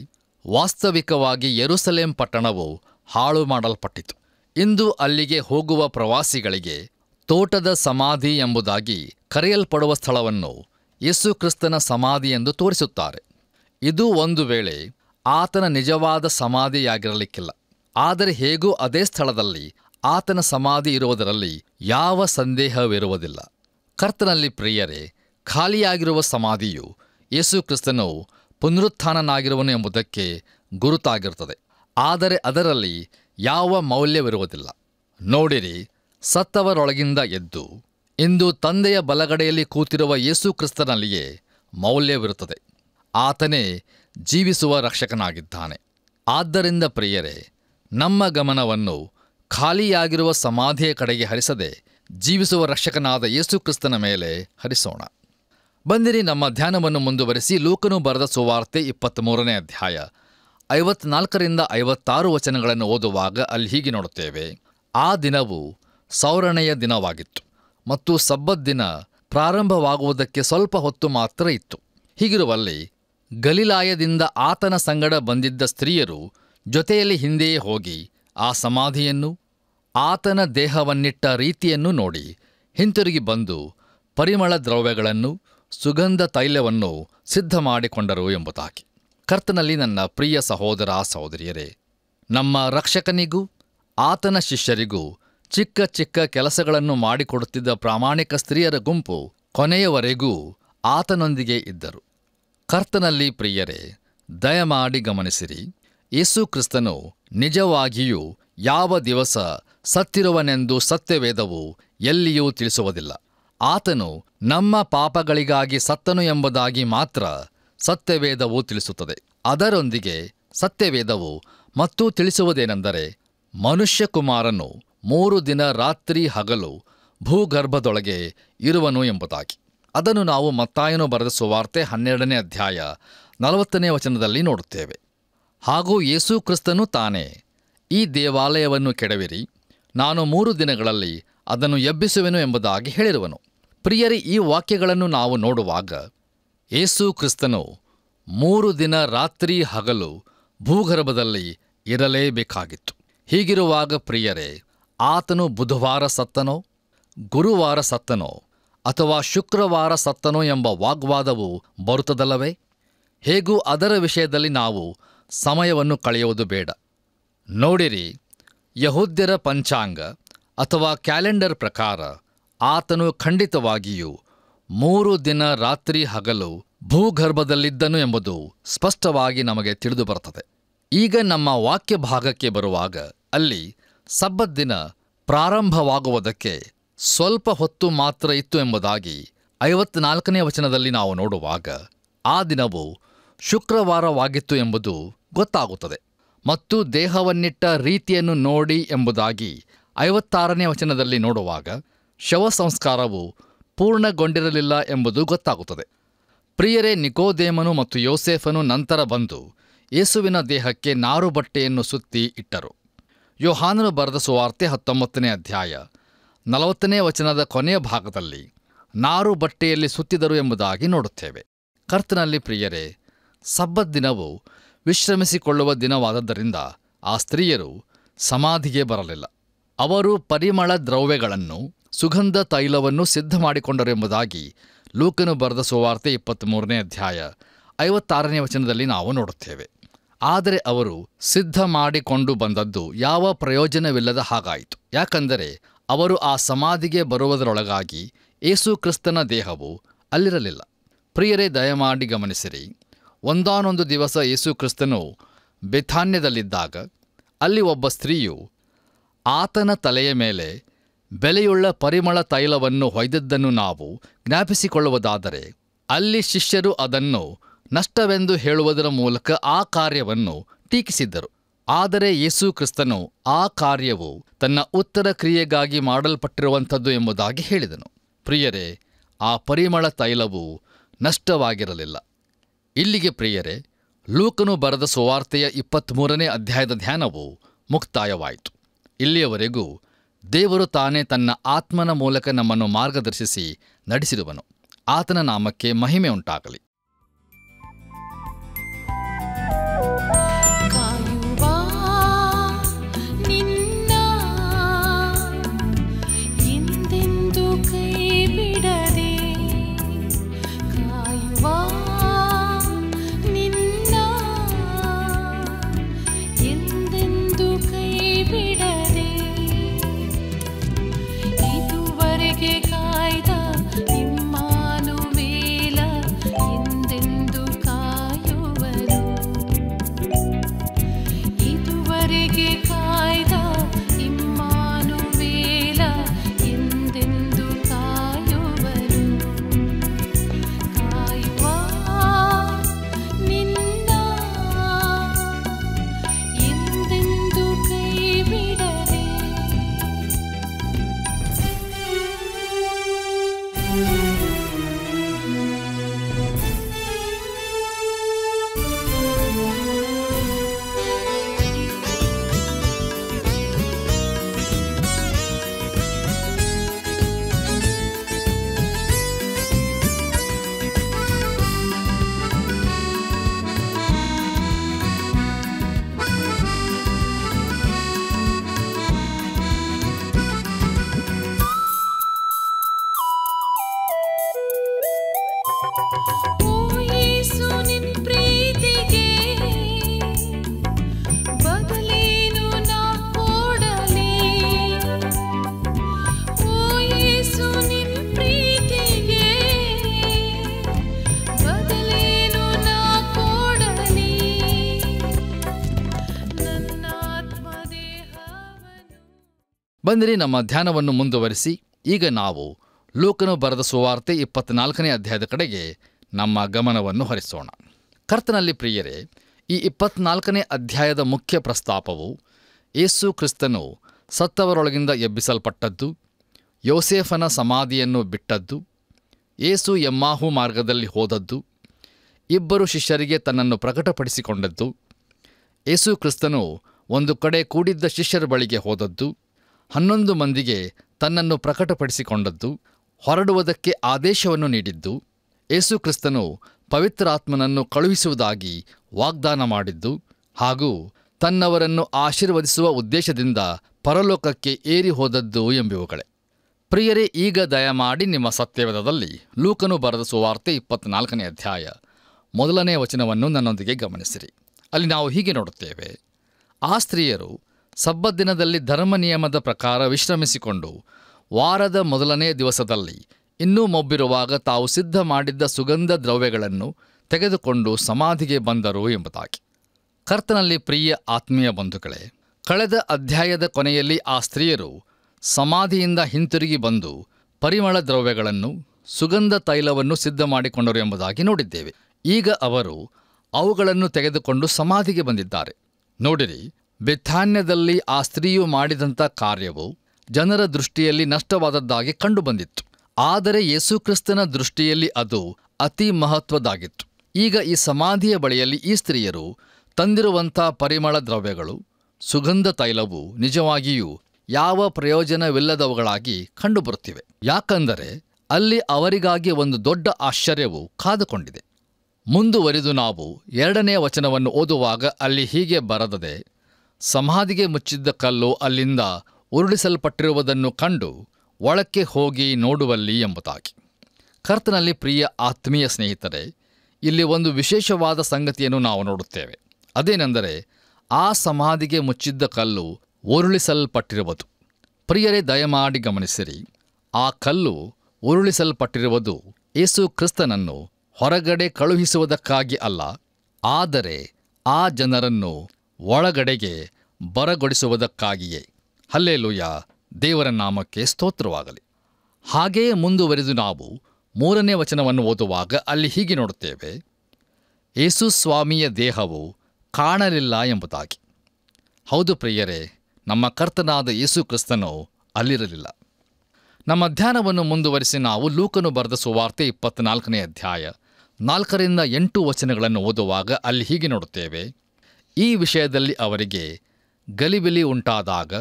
ವಾಸ್ತವಿಕವಾಗಿ ಯರುಸಲೇಂ ಪಟ್ಟಣವು ಹಾಳು ಮಾಡಲ್ಪಟ್ಟಿತು ಇಂದು ಅಲ್ಲಿಗೆ ಹೋಗುವ ಪ್ರವಾಸಿಗಳಿಗೆ ತೋಟದ ಸಮಾಧಿ ಎಂಬುದಾಗಿ ಕರೆಯಲ್ಪಡುವ ಸ್ಥಳವನ್ನು ಯೇಸುಕ್ರಿಸ್ತನ ಸಮಾಧಿ ಎಂದು ತೋರಿಸುತ್ತಾರೆ ಇದು ಒಂದು ವೇಳೆ ಆತನ ನಿಜವಾದ ಸಮಾಧಿಯಾಗಿರಲಿಕ್ಕಿಲ್ಲ ಆದರೆ ಹೇಗೂ ಅದೇ ಸ್ಥಳದಲ್ಲಿ ಆತನ ಸಮಾಧಿ ಇರುವುದರಲ್ಲಿ ಯಾವ ಸಂದೇಹವಿರುವುದಿಲ್ಲ ಕರ್ತನಲ್ಲಿ ಪ್ರಿಯರೇ ಖಾಲಿಯಾಗಿರುವ ಸಮಾಧಿಯು ಯೇಸು ಕ್ರಿಸ್ತನು ಪುನರುತ್ಥಾನನಾಗಿರುವನು ಎಂಬುದಕ್ಕೆ ಗುರುತಾಗಿರುತ್ತದೆ ಆದರೆ ಅದರಲ್ಲಿ ಯಾವ ಮೌಲ್ಯವಿರುವುದಿಲ್ಲ ನೋಡಿರಿ ಸತ್ತವರೊಳಗಿಂದ ಎದ್ದು ಇಂದು ತಂದೆಯ ಬಲಗಡೆಯಲ್ಲಿ ಕೂತಿರುವ ಯೇಸು ಕ್ರಿಸ್ತನಲ್ಲಿಯೇ ಮೌಲ್ಯವಿರುತ್ತದೆ ಆತನೇ ಜೀವಿಸುವ ರಕ್ಷಕನಾಗಿದ್ದಾನೆ ಆದ್ದರಿಂದ ಪ್ರಿಯರೇ ನಮ್ಮ ಗಮನವನ್ನು ಖಾಲಿಯಾಗಿರುವ ಸಮಾಧಿಯ ಕಡೆಗೆ ಹರಿಸದೆ ಜೀವಿಸುವ ರಕ್ಷಕನಾದ ಯೇಸು ಕ್ರಿಸ್ತನ ಮೇಲೆ ಹರಿಸೋಣ ಬಂದಿರಿ ನಮ್ಮ ಧ್ಯಾನವನ್ನು ಮುಂದುವರೆಸಿ ಲೂಕನು ಬರೆದ ಸುವಾರ್ತೆ ಇಪ್ಪತ್ತ್ಮೂರನೇ ಅಧ್ಯಾಯ ಐವತ್ನಾಲ್ಕರಿಂದ ಐವತ್ತಾರು ವಚನಗಳನ್ನು ಓದುವಾಗ ಅಲ್ಲಿ ಹೀಗೆ ನೋಡುತ್ತೇವೆ ಆ ದಿನವು ಸೌರಣೆಯ ದಿನವಾಗಿತ್ತು ಮತ್ತು ಸಬ್ಬತ್ ದಿನ ಪ್ರಾರಂಭವಾಗುವುದಕ್ಕೆ ಸ್ವಲ್ಪ ಹೊತ್ತು ಮಾತ್ರ ಇತ್ತು ಹೀಗಿರುವಲ್ಲಿ ಗಲಿಲಾಯದಿಂದ ಆತನ ಸಂಗಡ ಬಂದಿದ್ದ ಸ್ತ್ರೀಯರು ಜೊತೆಯಲ್ಲಿ ಹಿಂದೆಯೇ ಹೋಗಿ ಆ ಸಮಾಧಿಯನ್ನು ಆತನ ದೇಹವನ್ನಿಟ್ಟ ರೀತಿಯನ್ನು ನೋಡಿ ಹಿಂತಿರುಗಿ ಬಂದು ಪರಿಮಳ ದ್ರವ್ಯಗಳನ್ನು ಸುಗಂಧ ತೈಲವನ್ನು ಸಿದ್ಧ ಮಾಡಿಕೊಂಡರು ಎಂಬುದಾಗಿ ಕರ್ತನಲ್ಲಿ ನನ್ನ ಪ್ರಿಯ ಸಹೋದರ ಸಹೋದರಿಯರೇ ನಮ್ಮ ರಕ್ಷಕನಿಗೂ ಆತನ ಶಿಷ್ಯರಿಗೂ ಚಿಕ್ಕ ಚಿಕ್ಕ ಕೆಲಸಗಳನ್ನು ಮಾಡಿಕೊಡುತ್ತಿದ್ದ ಪ್ರಾಮಾಣಿಕ ಸ್ತ್ರೀಯರ ಗುಂಪು ಕೊನೆಯವರೆಗೂ ಆತನೊಂದಿಗೆ ಇದ್ದರು ಕರ್ತನಲ್ಲಿ ಪ್ರಿಯರೇ ದಯಮಾಡಿ ಗಮನಿಸಿರಿ ಯೇಸು ಕ್ರಿಸ್ತನು ನಿಜವಾಗಿಯೂ ಯಾವ ದಿವಸ ಸತ್ತಿರುವನೆಂದು ಸತ್ಯವೇದವು ಎಲ್ಲಿಯೂ ತಿಳಿಸುವುದಿಲ್ಲ ಆತನು ನಮ್ಮ ಪಾಪಗಳಿಗಾಗಿ ಸತ್ತನು ಎಂಬುದಾಗಿ ಮಾತ್ರ ಸತ್ಯವೇದವು ತಿಳಿಸುತ್ತದೆ ಅದರೊಂದಿಗೆ ಸತ್ಯವೇದವು ಮತ್ತು ತಿಳಿಸುವುದೇನೆಂದರೆ ಮನುಷ್ಯಕುಮಾರನು ಮೂರು ದಿನ ರಾತ್ರಿ ಹಗಲು ಭೂಗರ್ಭದೊಳಗೆ ಇರುವನು ಎಂಬುದಾಗಿ ಅದನ್ನು ನಾವು ಮತ್ತಾಯನು ಬರೆದ ಸುವಾರ್ತೆ ಹನ್ನೆರಡನೇ ಅಧ್ಯಾಯ ನಲವತ್ತನೇ ವಚನದಲ್ಲಿ ನೋಡುತ್ತೇವೆ ಹಾಗೂ ಯೇಸು ಕ್ರಿಸ್ತನು ತಾನೇ ಈ ದೇವಾಲಯವನ್ನು ಕೆಡವಿರಿ ನಾನು ಮೂರು ದಿನಗಳಲ್ಲಿ ಅದನ್ನು ಎಬ್ಬಿಸುವೆನು ಎಂಬುದಾಗಿ ಹೇಳಿರುವನು ಪ್ರಿಯರಿ ಈ ವಾಕ್ಯಗಳನ್ನು ನಾವು ನೋಡುವಾಗ ಯೇಸು ಕ್ರಿಸ್ತನು ಮೂರು ದಿನ ರಾತ್ರಿ ಹಗಲು ಭೂಗರ್ಭದಲ್ಲಿ ಇರಲೇಬೇಕಾಗಿತ್ತು ಹೀಗಿರುವಾಗ ಪ್ರಿಯರೇ ಆತನು ಬುಧವಾರ ಸತ್ತನೋ ಗುರುವಾರ ಸತ್ತನೋ ಅಥವಾ ಶುಕ್ರವಾರ ಸತ್ತನೋ ಎಂಬ ವಾಗ್ವಾದವು ಬರುತ್ತದಲ್ಲವೇ ಹೇಗೂ ಅದರ ವಿಷಯದಲ್ಲಿ ನಾವು ಸಮಯವನ್ನು ಕಳೆಯುವುದು ಬೇಡ ನೋಡಿರಿ ಯಹೂದ್ಯರ ಪಂಚಾಂಗ ಅಥವಾ ಕ್ಯಾಲೆಂಡರ್ ಪ್ರಕಾರ ಆತನು ಖಂಡಿತವಾಗಿಯೂ ಮೂರು ದಿನ ರಾತ್ರಿ ಹಗಲು ಭೂಗರ್ಭದಲ್ಲಿದ್ದನು ಎಂಬುದು ಸ್ಪಷ್ಟವಾಗಿ ನಮಗೆ ತಿಳಿದು ಬರುತ್ತದೆ ಈಗ ನಮ್ಮ ವಾಕ್ಯ ಭಾಗಕ್ಕೆ ಬರುವಾಗ ಅಲ್ಲಿ ಸಬ್ಬದ್ದಿನ ದಿನ ಪ್ರಾರಂಭವಾಗುವುದಕ್ಕೆ ಸ್ವಲ್ಪ ಹೊತ್ತು ಮಾತ್ರ ಇತ್ತು ಎಂಬುದಾಗಿ ಐವತ್ನಾಲ್ಕನೇ ವಚನದಲ್ಲಿ ನಾವು ನೋಡುವಾಗ ಆ ದಿನವು ಶುಕ್ರವಾರವಾಗಿತ್ತು ಎಂಬುದು ಗೊತ್ತಾಗುತ್ತದೆ ಮತ್ತು ದೇಹವನ್ನಿಟ್ಟ ರೀತಿಯನ್ನು ನೋಡಿ ಎಂಬುದಾಗಿ ಐವತ್ತಾರನೇ ವಚನದಲ್ಲಿ ನೋಡುವಾಗ ಶವ ಸಂಸ್ಕಾರವು ಪೂರ್ಣಗೊಂಡಿರಲಿಲ್ಲ ಎಂಬುದು ಗೊತ್ತಾಗುತ್ತದೆ ಪ್ರಿಯರೇ ನಿಕೋದೇಮನು ಮತ್ತು ಯೋಸೇಫನು ನಂತರ ಬಂದು ಯೇಸುವಿನ ದೇಹಕ್ಕೆ ನಾರು ಬಟ್ಟೆಯನ್ನು ಸುತ್ತಿ ಇಟ್ಟರು ಯೋಹಾನನು ಬರೆದ ಸುವಾರ್ತೆ ಹತ್ತೊಂಬತ್ತನೇ ಅಧ್ಯಾಯ ನಲವತ್ತನೇ ವಚನದ ಕೊನೆಯ ಭಾಗದಲ್ಲಿ ನಾರು ಬಟ್ಟೆಯಲ್ಲಿ ಸುತ್ತಿದರು ಎಂಬುದಾಗಿ ನೋಡುತ್ತೇವೆ ಕರ್ತನಲ್ಲಿ ಪ್ರಿಯರೇ ಸಬ್ಬದ್ದಿನವು ದಿನವು ವಿಶ್ರಮಿಸಿಕೊಳ್ಳುವ ದಿನವಾದದ್ದರಿಂದ ಆ ಸ್ತ್ರೀಯರು ಸಮಾಧಿಗೆ ಬರಲಿಲ್ಲ ಅವರು ಪರಿಮಳ ದ್ರವ್ಯಗಳನ್ನು ಸುಗಂಧ ತೈಲವನ್ನು ಸಿದ್ಧ ಮಾಡಿಕೊಂಡರೆಂಬುದಾಗಿ ಲೂಕನು ಬರೆದ ಸುವಾರ್ತೆ ಮೂರನೇ ಅಧ್ಯಾಯ ಐವತ್ತಾರನೇ ವಚನದಲ್ಲಿ ನಾವು ನೋಡುತ್ತೇವೆ ಆದರೆ ಅವರು ಸಿದ್ಧ ಮಾಡಿಕೊಂಡು ಬಂದದ್ದು ಯಾವ ಪ್ರಯೋಜನವಿಲ್ಲದ ಹಾಗಾಯಿತು ಯಾಕಂದರೆ ಅವರು ಆ ಸಮಾಧಿಗೆ ಬರುವುದರೊಳಗಾಗಿ ಏಸು ಕ್ರಿಸ್ತನ ದೇಹವು ಅಲ್ಲಿರಲಿಲ್ಲ ಪ್ರಿಯರೇ ದಯಮಾಡಿ ಗಮನಿಸಿರಿ ಒಂದಾನೊಂದು ದಿವಸ ಯೇಸು ಕ್ರಿಸ್ತನು ಬೆಥಾನ್ಯದಲ್ಲಿದ್ದಾಗ ಅಲ್ಲಿ ಒಬ್ಬ ಸ್ತ್ರೀಯು ಆತನ ತಲೆಯ ಮೇಲೆ ಬೆಲೆಯುಳ್ಳ ಪರಿಮಳ ತೈಲವನ್ನು ಹೊಯ್ದದ್ದನ್ನು ನಾವು ಜ್ಞಾಪಿಸಿಕೊಳ್ಳುವುದಾದರೆ ಅಲ್ಲಿ ಶಿಷ್ಯರು ಅದನ್ನು ನಷ್ಟವೆಂದು ಹೇಳುವುದರ ಮೂಲಕ ಆ ಕಾರ್ಯವನ್ನು ಟೀಕಿಸಿದ್ದರು ಆದರೆ ಯೇಸು ಕ್ರಿಸ್ತನು ಆ ಕಾರ್ಯವು ತನ್ನ ಉತ್ತರ ಕ್ರಿಯೆಗಾಗಿ ಮಾಡಲ್ಪಟ್ಟಿರುವಂಥದ್ದು ಎಂಬುದಾಗಿ ಹೇಳಿದನು ಪ್ರಿಯರೇ ಆ ಪರಿಮಳ ತೈಲವು ನಷ್ಟವಾಗಿರಲಿಲ್ಲ ಇಲ್ಲಿಗೆ ಪ್ರಿಯರೇ ಲೂಕನು ಬರೆದ ಸುವಾರ್ತೆಯ ಇಪ್ಪತ್ತ್ಮೂರನೇ ಅಧ್ಯಾಯದ ಧ್ಯಾನವು ಮುಕ್ತಾಯವಾಯಿತು ಇಲ್ಲಿಯವರೆಗೂ ದೇವರು ತಾನೇ ತನ್ನ ಆತ್ಮನ ಮೂಲಕ ನಮ್ಮನ್ನು ಮಾರ್ಗದರ್ಶಿಸಿ ನಡೆಸಿರುವನು ಆತನ ನಾಮಕ್ಕೆ ಮಹಿಮೆ ಉಂಟಾಗಲಿ ಬಂದಿರಿ ನಮ್ಮ ಧ್ಯಾನವನ್ನು ಮುಂದುವರಿಸಿ ಈಗ ನಾವು ಲೋಕನು ಬರೆದ ಸುವಾರ್ತೆ ಇಪ್ಪತ್ನಾಲ್ಕನೇ ಅಧ್ಯಾಯದ ಕಡೆಗೆ ನಮ್ಮ ಗಮನವನ್ನು ಹರಿಸೋಣ ಕರ್ತನಲ್ಲಿ ಪ್ರಿಯರೇ ಈ ಇಪ್ಪತ್ನಾಲ್ಕನೇ ಅಧ್ಯಾಯದ ಮುಖ್ಯ ಪ್ರಸ್ತಾಪವು ಯೇಸು ಕ್ರಿಸ್ತನು ಸತ್ತವರೊಳಗಿಂದ ಎಬ್ಬಿಸಲ್ಪಟ್ಟದ್ದು ಯೋಸೇಫನ ಸಮಾಧಿಯನ್ನು ಬಿಟ್ಟದ್ದು ಏಸು ಎಮ್ಮಾಹು ಮಾರ್ಗದಲ್ಲಿ ಹೋದದ್ದು ಇಬ್ಬರು ಶಿಷ್ಯರಿಗೆ ತನ್ನನ್ನು ಪ್ರಕಟಪಡಿಸಿಕೊಂಡದ್ದು ಯೇಸು ಕ್ರಿಸ್ತನು ಒಂದು ಕಡೆ ಕೂಡಿದ್ದ ಶಿಷ್ಯರ ಬಳಿಗೆ ಹೋದದ್ದು ಹನ್ನೊಂದು ಮಂದಿಗೆ ತನ್ನನ್ನು ಪ್ರಕಟಪಡಿಸಿಕೊಂಡದ್ದು ಹೊರಡುವುದಕ್ಕೆ ಆದೇಶವನ್ನು ನೀಡಿದ್ದು ಯೇಸುಕ್ರಿಸ್ತನು ಪವಿತ್ರಾತ್ಮನನ್ನು ಕಳುಹಿಸುವುದಾಗಿ ವಾಗ್ದಾನ ಮಾಡಿದ್ದು ಹಾಗೂ ತನ್ನವರನ್ನು ಆಶೀರ್ವದಿಸುವ ಉದ್ದೇಶದಿಂದ ಪರಲೋಕಕ್ಕೆ ಏರಿ ಹೋದದ್ದು ಎಂಬಿವುಗಳೇ ಪ್ರಿಯರೇ ಈಗ ದಯಮಾಡಿ ನಿಮ್ಮ ಸತ್ಯವೇಧದಲ್ಲಿ ಲೂಕನು ಬರೆದ ಸುವಾರ್ತೆ ಇಪ್ಪತ್ನಾಲ್ಕನೇ ಅಧ್ಯಾಯ ಮೊದಲನೇ ವಚನವನ್ನು ನನ್ನೊಂದಿಗೆ ಗಮನಿಸಿರಿ ಅಲ್ಲಿ ನಾವು ಹೀಗೆ ನೋಡುತ್ತೇವೆ ಆ ಸ್ತ್ರೀಯರು ಸಬ್ಬದ್ದಿನದಲ್ಲಿ ಧರ್ಮ ನಿಯಮದ ಪ್ರಕಾರ ವಿಶ್ರಮಿಸಿಕೊಂಡು ವಾರದ ಮೊದಲನೇ ದಿವಸದಲ್ಲಿ ಇನ್ನೂ ಮೊಬ್ಬಿರುವಾಗ ತಾವು ಸಿದ್ಧ ಮಾಡಿದ್ದ ಸುಗಂಧ ದ್ರವ್ಯಗಳನ್ನು ತೆಗೆದುಕೊಂಡು ಸಮಾಧಿಗೆ ಬಂದರು ಎಂಬುದಾಗಿ ಕರ್ತನಲ್ಲಿ ಪ್ರಿಯ ಆತ್ಮೀಯ ಬಂಧುಗಳೇ ಕಳೆದ ಅಧ್ಯಾಯದ ಕೊನೆಯಲ್ಲಿ ಆ ಸ್ತ್ರೀಯರು ಸಮಾಧಿಯಿಂದ ಹಿಂತಿರುಗಿ ಬಂದು ಪರಿಮಳ ದ್ರವ್ಯಗಳನ್ನು ಸುಗಂಧ ತೈಲವನ್ನು ಸಿದ್ಧ ಮಾಡಿಕೊಂಡರು ಎಂಬುದಾಗಿ ನೋಡಿದ್ದೇವೆ ಈಗ ಅವರು ಅವುಗಳನ್ನು ತೆಗೆದುಕೊಂಡು ಸಮಾಧಿಗೆ ಬಂದಿದ್ದಾರೆ ನೋಡಿರಿ ಬೆಥಾನ್ಯದಲ್ಲಿ ಆ ಸ್ತ್ರೀಯು ಮಾಡಿದಂಥ ಕಾರ್ಯವು ಜನರ ದೃಷ್ಟಿಯಲ್ಲಿ ನಷ್ಟವಾದದ್ದಾಗಿ ಕಂಡುಬಂದಿತ್ತು ಆದರೆ ಯೇಸುಕ್ರಿಸ್ತನ ದೃಷ್ಟಿಯಲ್ಲಿ ಅದು ಅತಿ ಮಹತ್ವದ್ದಾಗಿತ್ತು ಈಗ ಈ ಸಮಾಧಿಯ ಬಳಿಯಲ್ಲಿ ಈ ಸ್ತ್ರೀಯರು ತಂದಿರುವಂಥ ಪರಿಮಳ ದ್ರವ್ಯಗಳು ಸುಗಂಧ ತೈಲವು ನಿಜವಾಗಿಯೂ ಯಾವ ಪ್ರಯೋಜನವಿಲ್ಲದವುಗಳಾಗಿ ಕಂಡುಬರುತ್ತಿವೆ ಯಾಕಂದರೆ ಅಲ್ಲಿ ಅವರಿಗಾಗಿ ಒಂದು ದೊಡ್ಡ ಆಶ್ಚರ್ಯವು ಕಾದುಕೊಂಡಿದೆ ಮುಂದುವರಿದು ನಾವು ಎರಡನೇ ವಚನವನ್ನು ಓದುವಾಗ ಅಲ್ಲಿ ಹೀಗೆ ಬರದದೆ ಸಮಾಧಿಗೆ ಮುಚ್ಚಿದ್ದ ಕಲ್ಲು ಅಲ್ಲಿಂದ ಉರುಳಿಸಲ್ಪಟ್ಟಿರುವುದನ್ನು ಕಂಡು ಒಳಕ್ಕೆ ಹೋಗಿ ನೋಡುವಲ್ಲಿ ಎಂಬುದಾಗಿ ಕರ್ತನಲ್ಲಿ ಪ್ರಿಯ ಆತ್ಮೀಯ ಸ್ನೇಹಿತರೆ ಇಲ್ಲಿ ಒಂದು ವಿಶೇಷವಾದ ಸಂಗತಿಯನ್ನು ನಾವು ನೋಡುತ್ತೇವೆ ಅದೇನೆಂದರೆ ಆ ಸಮಾಧಿಗೆ ಮುಚ್ಚಿದ್ದ ಕಲ್ಲು ಉರುಳಿಸಲ್ಪಟ್ಟಿರುವುದು ಪ್ರಿಯರೇ ದಯಮಾಡಿ ಗಮನಿಸಿರಿ ಆ ಕಲ್ಲು ಉರುಳಿಸಲ್ಪಟ್ಟಿರುವುದು ಯೇಸು ಕ್ರಿಸ್ತನನ್ನು ಹೊರಗಡೆ ಕಳುಹಿಸುವುದಕ್ಕಾಗಿ ಅಲ್ಲ ಆದರೆ ಆ ಜನರನ್ನು ಒಳಗಡೆಗೆ ಬರಗೊಡಿಸುವುದಕ್ಕಾಗಿಯೇ ಹಲ್ಲೆಲೂಯ ದೇವರ ನಾಮಕ್ಕೆ ಸ್ತೋತ್ರವಾಗಲಿ ಹಾಗೆಯೇ ಮುಂದುವರೆದು ನಾವು ಮೂರನೇ ವಚನವನ್ನು ಓದುವಾಗ ಅಲ್ಲಿ ಹೀಗೆ ನೋಡುತ್ತೇವೆ ಯೇಸು ಸ್ವಾಮಿಯ ದೇಹವು ಕಾಣಲಿಲ್ಲ ಎಂಬುದಾಗಿ ಹೌದು ಪ್ರಿಯರೇ ನಮ್ಮ ಕರ್ತನಾದ ಯೇಸು ಕ್ರಿಸ್ತನು ಅಲ್ಲಿರಲಿಲ್ಲ ನಮ್ಮ ಧ್ಯಾನವನ್ನು ಮುಂದುವರಿಸಿ ನಾವು ಲೂಕನು ಬರೆದ ಸುವಾರ್ತೆ ಇಪ್ಪತ್ತ್ನಾಲ್ಕನೇ ಅಧ್ಯಾಯ ನಾಲ್ಕರಿಂದ ಎಂಟು ವಚನಗಳನ್ನು ಓದುವಾಗ ಅಲ್ಲಿ ಹೀಗೆ ನೋಡುತ್ತೇವೆ ಈ ವಿಷಯದಲ್ಲಿ ಅವರಿಗೆ ಗಲಿಬಿಲಿ ಉಂಟಾದಾಗ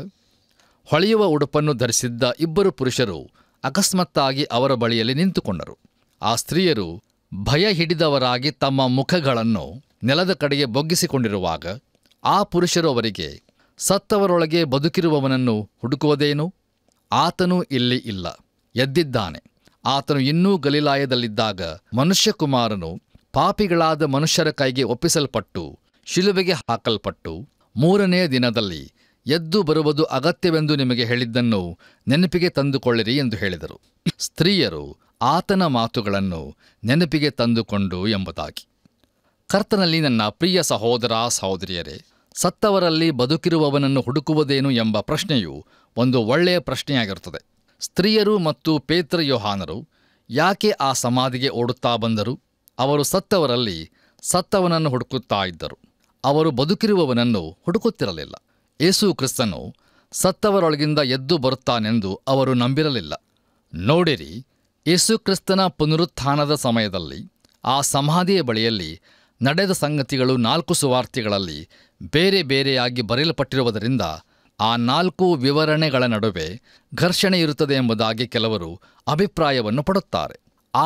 ಹೊಳೆಯುವ ಉಡುಪನ್ನು ಧರಿಸಿದ್ದ ಇಬ್ಬರು ಪುರುಷರು ಅಕಸ್ಮಾತ್ತಾಗಿ ಅವರ ಬಳಿಯಲ್ಲಿ ನಿಂತುಕೊಂಡರು ಆ ಸ್ತ್ರೀಯರು ಭಯ ಹಿಡಿದವರಾಗಿ ತಮ್ಮ ಮುಖಗಳನ್ನು ನೆಲದ ಕಡೆಗೆ ಬೊಗ್ಗಿಸಿಕೊಂಡಿರುವಾಗ ಆ ಪುರುಷರು ಅವರಿಗೆ ಸತ್ತವರೊಳಗೆ ಬದುಕಿರುವವನನ್ನು ಹುಡುಕುವುದೇನು ಆತನು ಇಲ್ಲಿ ಇಲ್ಲ ಎದ್ದಿದ್ದಾನೆ ಆತನು ಇನ್ನೂ ಗಲೀಲಾಯದಲ್ಲಿದ್ದಾಗ ಮನುಷ್ಯಕುಮಾರನು ಪಾಪಿಗಳಾದ ಮನುಷ್ಯರ ಕೈಗೆ ಒಪ್ಪಿಸಲ್ಪಟ್ಟು ಶಿಲುಬೆಗೆ ಹಾಕಲ್ಪಟ್ಟು ಮೂರನೆಯ ದಿನದಲ್ಲಿ ಎದ್ದು ಬರುವುದು ಅಗತ್ಯವೆಂದು ನಿಮಗೆ ಹೇಳಿದ್ದನ್ನು ನೆನಪಿಗೆ ತಂದುಕೊಳ್ಳಿರಿ ಎಂದು ಹೇಳಿದರು ಸ್ತ್ರೀಯರು ಆತನ ಮಾತುಗಳನ್ನು ನೆನಪಿಗೆ ತಂದುಕೊಂಡು ಎಂಬುದಾಗಿ ಕರ್ತನಲ್ಲಿ ನನ್ನ ಪ್ರಿಯ ಸಹೋದರ ಸಹೋದರಿಯರೇ ಸತ್ತವರಲ್ಲಿ ಬದುಕಿರುವವನನ್ನು ಹುಡುಕುವುದೇನು ಎಂಬ ಪ್ರಶ್ನೆಯು ಒಂದು ಒಳ್ಳೆಯ ಪ್ರಶ್ನೆಯಾಗಿರುತ್ತದೆ ಸ್ತ್ರೀಯರು ಮತ್ತು ಪೇತ್ರ ಯೋಹಾನರು ಯಾಕೆ ಆ ಸಮಾಧಿಗೆ ಓಡುತ್ತಾ ಬಂದರು ಅವರು ಸತ್ತವರಲ್ಲಿ ಸತ್ತವನನ್ನು ಹುಡುಕುತ್ತಾ ಇದ್ದರು ಅವರು ಬದುಕಿರುವವನನ್ನು ಹುಡುಕುತ್ತಿರಲಿಲ್ಲ ಯೇಸುಕ್ರಿಸ್ತನು ಕ್ರಿಸ್ತನು ಸತ್ತವರೊಳಗಿಂದ ಎದ್ದು ಬರುತ್ತಾನೆಂದು ಅವರು ನಂಬಿರಲಿಲ್ಲ ನೋಡಿರಿ ಯೇಸುಕ್ರಿಸ್ತನ ಪುನರುತ್ಥಾನದ ಸಮಯದಲ್ಲಿ ಆ ಸಮಾಧಿಯ ಬಳಿಯಲ್ಲಿ ನಡೆದ ಸಂಗತಿಗಳು ನಾಲ್ಕು ಸುವಾರ್ತೆಗಳಲ್ಲಿ ಬೇರೆ ಬೇರೆಯಾಗಿ ಬರೆಯಲ್ಪಟ್ಟಿರುವುದರಿಂದ ಆ ನಾಲ್ಕು ವಿವರಣೆಗಳ ನಡುವೆ ಘರ್ಷಣೆ ಇರುತ್ತದೆ ಎಂಬುದಾಗಿ ಕೆಲವರು ಅಭಿಪ್ರಾಯವನ್ನು ಪಡುತ್ತಾರೆ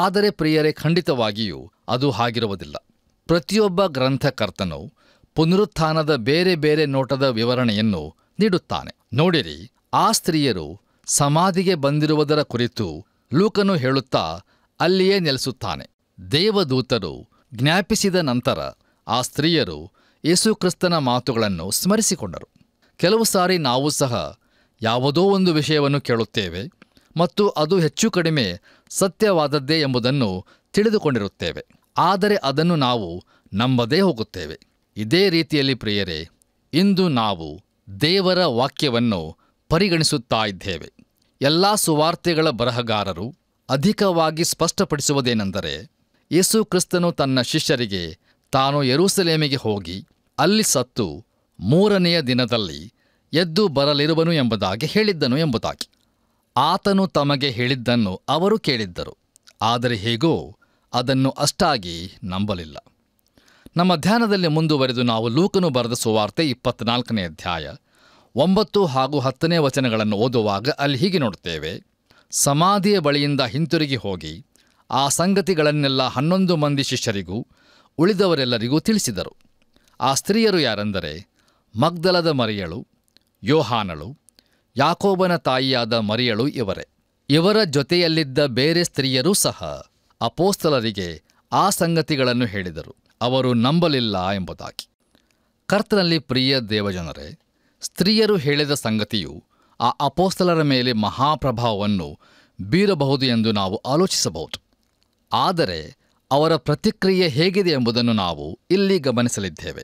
ಆದರೆ ಪ್ರಿಯರೇ ಖಂಡಿತವಾಗಿಯೂ ಅದು ಹಾಗಿರುವುದಿಲ್ಲ ಪ್ರತಿಯೊಬ್ಬ ಗ್ರಂಥಕರ್ತನು ಪುನರುತ್ಥಾನದ ಬೇರೆ ಬೇರೆ ನೋಟದ ವಿವರಣೆಯನ್ನು ನೀಡುತ್ತಾನೆ ನೋಡಿರಿ ಆ ಸ್ತ್ರೀಯರು ಸಮಾಧಿಗೆ ಬಂದಿರುವುದರ ಕುರಿತು ಲೂಕನು ಹೇಳುತ್ತಾ ಅಲ್ಲಿಯೇ ನೆಲೆಸುತ್ತಾನೆ ದೇವದೂತರು ಜ್ಞಾಪಿಸಿದ ನಂತರ ಆ ಸ್ತ್ರೀಯರು ಯೇಸುಕ್ರಿಸ್ತನ ಮಾತುಗಳನ್ನು ಸ್ಮರಿಸಿಕೊಂಡರು ಕೆಲವು ಸಾರಿ ನಾವು ಸಹ ಯಾವುದೋ ಒಂದು ವಿಷಯವನ್ನು ಕೇಳುತ್ತೇವೆ ಮತ್ತು ಅದು ಹೆಚ್ಚು ಕಡಿಮೆ ಸತ್ಯವಾದದ್ದೇ ಎಂಬುದನ್ನು ತಿಳಿದುಕೊಂಡಿರುತ್ತೇವೆ ಆದರೆ ಅದನ್ನು ನಾವು ನಂಬದೇ ಹೋಗುತ್ತೇವೆ ಇದೇ ರೀತಿಯಲ್ಲಿ ಪ್ರಿಯರೇ ಇಂದು ನಾವು ದೇವರ ವಾಕ್ಯವನ್ನು ಪರಿಗಣಿಸುತ್ತಾ ಇದ್ದೇವೆ ಎಲ್ಲ ಸುವಾರ್ತೆಗಳ ಬರಹಗಾರರು ಅಧಿಕವಾಗಿ ಸ್ಪಷ್ಟಪಡಿಸುವುದೇನೆಂದರೆ ಯೇಸು ಕ್ರಿಸ್ತನು ತನ್ನ ಶಿಷ್ಯರಿಗೆ ತಾನು ಯರೂಸಲೇಮಿಗೆ ಹೋಗಿ ಅಲ್ಲಿ ಸತ್ತು ಮೂರನೆಯ ದಿನದಲ್ಲಿ ಎದ್ದು ಬರಲಿರುವನು ಎಂಬುದಾಗಿ ಹೇಳಿದ್ದನು ಎಂಬುದಾಗಿ ಆತನು ತಮಗೆ ಹೇಳಿದ್ದನ್ನು ಅವರು ಕೇಳಿದ್ದರು ಆದರೆ ಹೇಗೋ ಅದನ್ನು ಅಷ್ಟಾಗಿ ನಂಬಲಿಲ್ಲ ನಮ್ಮ ಧ್ಯಾನದಲ್ಲಿ ಮುಂದುವರೆದು ನಾವು ಲೂಕನು ಬರೆದ ಸುವಾರ್ತೆ ಇಪ್ಪತ್ನಾಲ್ಕನೇ ಅಧ್ಯಾಯ ಒಂಬತ್ತು ಹಾಗೂ ಹತ್ತನೇ ವಚನಗಳನ್ನು ಓದುವಾಗ ಅಲ್ಲಿ ಹೀಗೆ ನೋಡುತ್ತೇವೆ ಸಮಾಧಿಯ ಬಳಿಯಿಂದ ಹಿಂತಿರುಗಿ ಹೋಗಿ ಆ ಸಂಗತಿಗಳನ್ನೆಲ್ಲ ಹನ್ನೊಂದು ಮಂದಿ ಶಿಷ್ಯರಿಗೂ ಉಳಿದವರೆಲ್ಲರಿಗೂ ತಿಳಿಸಿದರು ಆ ಸ್ತ್ರೀಯರು ಯಾರೆಂದರೆ ಮಗ್ದಲದ ಮರಿಯಳು ಯೋಹಾನಳು ಯಾಕೋಬನ ತಾಯಿಯಾದ ಮರಿಯಳು ಇವರೇ ಇವರ ಜೊತೆಯಲ್ಲಿದ್ದ ಬೇರೆ ಸ್ತ್ರೀಯರೂ ಸಹ ಅಪೋಸ್ತಲರಿಗೆ ಆ ಸಂಗತಿಗಳನ್ನು ಹೇಳಿದರು ಅವರು ನಂಬಲಿಲ್ಲ ಎಂಬುದಾಗಿ ಕರ್ತನಲ್ಲಿ ಪ್ರಿಯ ದೇವಜನರೇ ಸ್ತ್ರೀಯರು ಹೇಳಿದ ಸಂಗತಿಯು ಆ ಅಪೋಸ್ತಲರ ಮೇಲೆ ಮಹಾಪ್ರಭಾವವನ್ನು ಬೀರಬಹುದು ಎಂದು ನಾವು ಆಲೋಚಿಸಬಹುದು ಆದರೆ ಅವರ ಪ್ರತಿಕ್ರಿಯೆ ಹೇಗಿದೆ ಎಂಬುದನ್ನು ನಾವು ಇಲ್ಲಿ ಗಮನಿಸಲಿದ್ದೇವೆ